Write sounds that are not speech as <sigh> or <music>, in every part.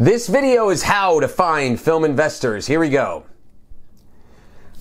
This video is how to find film investors. Here we go.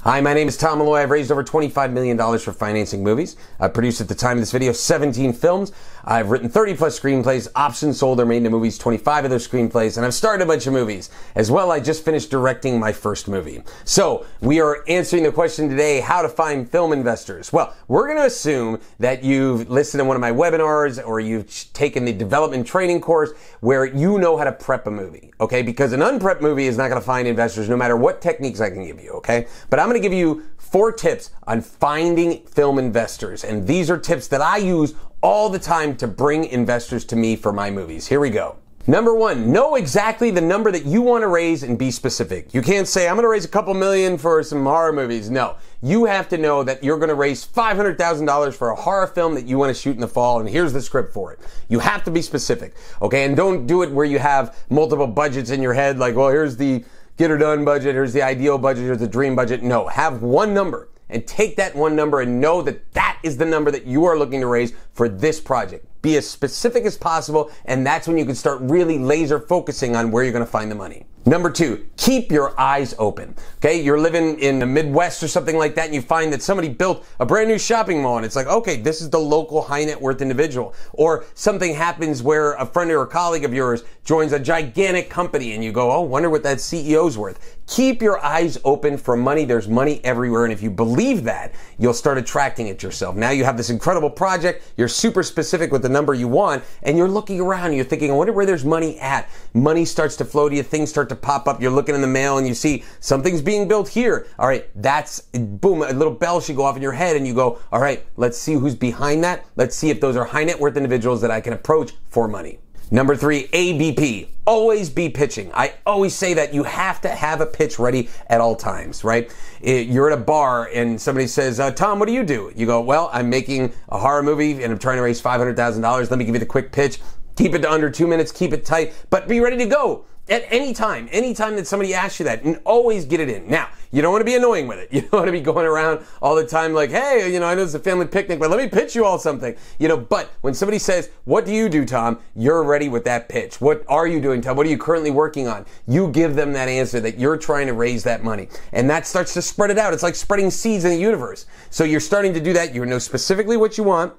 Hi, my name is Tom Malloy. I've raised over $25 million for financing movies. I produced at the time of this video 17 films. I've written 30 plus screenplays, options sold or made into movies, 25 of those screenplays, and I've started a bunch of movies. As well, I just finished directing my first movie. So we are answering the question today, how to find film investors. Well, we're going to assume that you've listened to one of my webinars or you've taken the development training course where you know how to prep a movie. Okay. Because an unprepped movie is not going to find investors no matter what techniques I can give you. Okay. But I'm going to give you four tips on finding film investors. And these are tips that I use all the time to bring investors to me for my movies. Here we go. Number one, know exactly the number that you want to raise and be specific. You can't say, I'm going to raise a couple million for some horror movies. No. You have to know that you're going to raise $500,000 for a horror film that you want to shoot in the fall, and here's the script for it. You have to be specific. Okay. And don't do it where you have multiple budgets in your head, like, well, here's the get her done budget, here's the ideal budget, here's the dream budget. No. Have one number and take that one number and know that that is the number that you are looking to raise for this project. Be as specific as possible, and that's when you can start really laser focusing on where you're gonna find the money. Number two, keep your eyes open. Okay, you're living in the Midwest or something like that, and you find that somebody built a brand new shopping mall, and it's like, okay, this is the local high net worth individual. Or something happens where a friend or a colleague of yours joins a gigantic company, and you go, oh, wonder what that CEO's worth. Keep your eyes open for money. There's money everywhere. And if you believe that, you'll start attracting it yourself. Now you have this incredible project. You're super specific with the number you want and you're looking around. You're thinking, I wonder where there's money at. Money starts to flow to you. Things start to pop up. You're looking in the mail and you see something's being built here. All right. That's boom. A little bell should go off in your head and you go, all right, let's see who's behind that. Let's see if those are high net worth individuals that I can approach for money. Number three, ABP. Always be pitching. I always say that you have to have a pitch ready at all times, right? you're at a bar and somebody says, uh, Tom, what do you do? You go, well, I'm making a horror movie and I'm trying to raise $500,000. Let me give you the quick pitch. Keep it to under two minutes, keep it tight, but be ready to go at any time, any time that somebody asks you that, and always get it in. Now, you don't want to be annoying with it. <laughs> You don't want to be going around all the time like, hey, you know, I know it's a family picnic, but let me pitch you all something. You know, but when somebody says, what do you do, Tom? You're ready with that pitch. What are you doing, Tom? What are you currently working on? You give them that answer that you're trying to raise that money. And that starts to spread it out. It's like spreading seeds in the universe. So you're starting to do that. You know specifically what you want.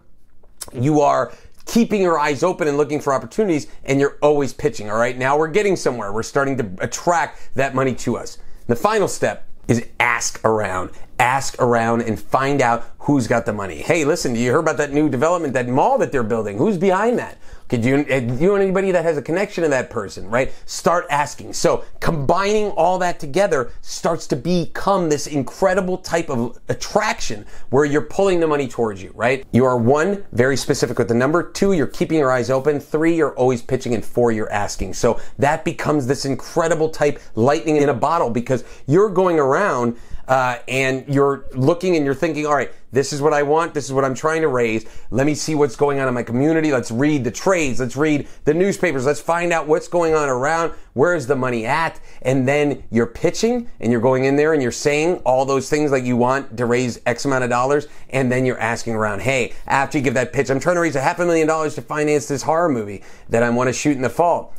You are keeping your eyes open and looking for opportunities, and you're always pitching. All right, now we're getting somewhere. We're starting to attract that money to us. The final step is ask around ask around and find out who's got the money. Hey, listen, you heard about that new development, that mall that they're building. Who's behind that? Could you, eh, you know anybody that has a connection to that person, right? Start asking. So combining all that together starts to become this incredible type of attraction where you're pulling the money towards you, right? You are one, very specific with the number. Two, you're keeping your eyes open. Three, you're always pitching. And four, you're asking. So that becomes this incredible type lightning in a bottle because you're going around uh, and you're looking and you're thinking, all right, this is what I want. This is what I'm trying to raise. Let me see what's going on in my community. Let's read the trades. Let's read the newspapers. Let's find out what's going on around. Where is the money at? And then you're pitching and you're going in there and you're saying all those things that you want to raise X amount of dollars. And then you're asking around, hey, after you give that pitch, I'm trying to raise a half a million dollars to finance this horror movie that I want to shoot in the fall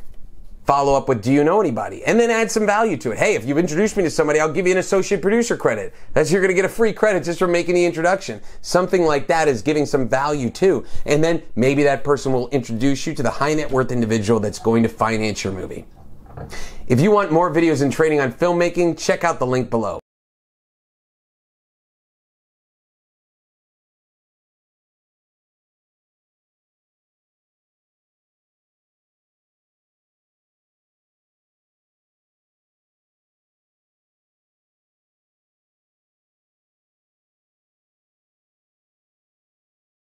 follow up with do you know anybody and then add some value to it hey if you've introduced me to somebody i'll give you an associate producer credit that's you're going to get a free credit just for making the introduction something like that is giving some value to and then maybe that person will introduce you to the high net worth individual that's going to finance your movie if you want more videos and training on filmmaking check out the link below